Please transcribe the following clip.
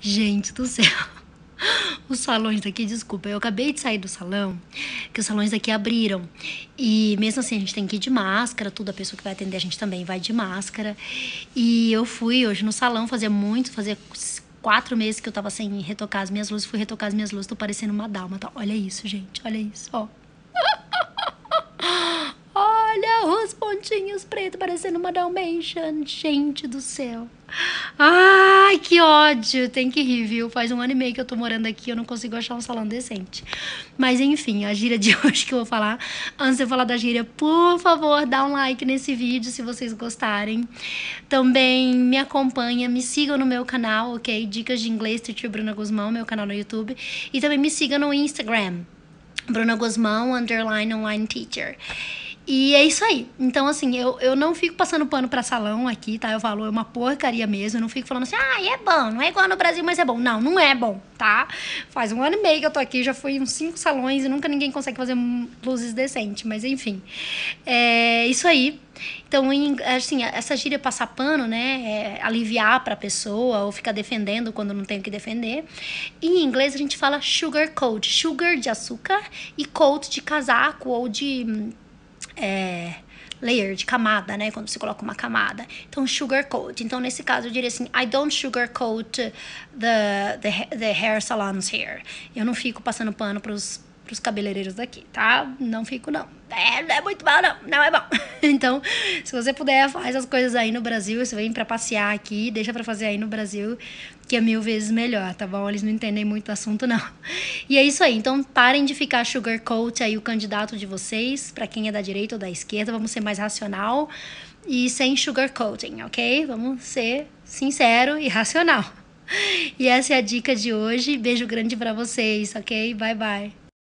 Gente do céu. Os salões aqui, desculpa, eu acabei de sair do salão, que os salões aqui abriram. E mesmo assim, a gente tem que ir de máscara, tudo, a pessoa que vai atender a gente também vai de máscara. E eu fui hoje no salão, fazia muito, fazia quatro meses que eu tava sem retocar as minhas luzes, fui retocar as minhas luzes, tô parecendo uma dálmata. Olha isso, gente, olha isso, ó. preto parecendo uma Dalmatian. Gente do céu. Ai, que ódio! Tem que rir, viu? Faz um ano e meio que eu tô morando aqui, eu não consigo achar um salão decente. Mas enfim, a gíria de hoje que eu vou falar. Antes de eu falar da gíria, por favor, dá um like nesse vídeo se vocês gostarem. Também me acompanha, me sigam no meu canal, ok? Dicas de inglês, teacher Bruna Guzmão, meu canal no YouTube. E também me sigam no Instagram, Bruna Guzmão, underline online teacher. E é isso aí. Então, assim, eu, eu não fico passando pano pra salão aqui, tá? Eu falo, é uma porcaria mesmo. Eu não fico falando assim, ah, é bom, não é igual no Brasil, mas é bom. Não, não é bom, tá? Faz um ano e meio que eu tô aqui, já fui em uns cinco salões e nunca ninguém consegue fazer luzes decentes, mas enfim. É isso aí. Então, assim, essa gíria passar pano, né? É aliviar pra pessoa ou ficar defendendo quando não tem o que defender. E em inglês a gente fala sugar coat. Sugar de açúcar e coat de casaco ou de hum, é, layer, de camada, né? Quando você coloca uma camada. Então, sugarcoat. Então, nesse caso, eu diria assim: I don't sugarcoat the, the, the hair salons here. Eu não fico passando pano para os pros cabeleireiros daqui, tá? Não fico, não. É, não é muito bom, não. Não é bom. então, se você puder, faz as coisas aí no Brasil. Você vem para passear aqui, deixa para fazer aí no Brasil, que é mil vezes melhor, tá bom? Eles não entendem muito o assunto, não. E é isso aí. Então, parem de ficar sugarcoat aí o candidato de vocês, para quem é da direita ou da esquerda. Vamos ser mais racional e sem sugarcoating, ok? Vamos ser sincero e racional. E essa é a dica de hoje. Beijo grande para vocês, ok? Bye bye.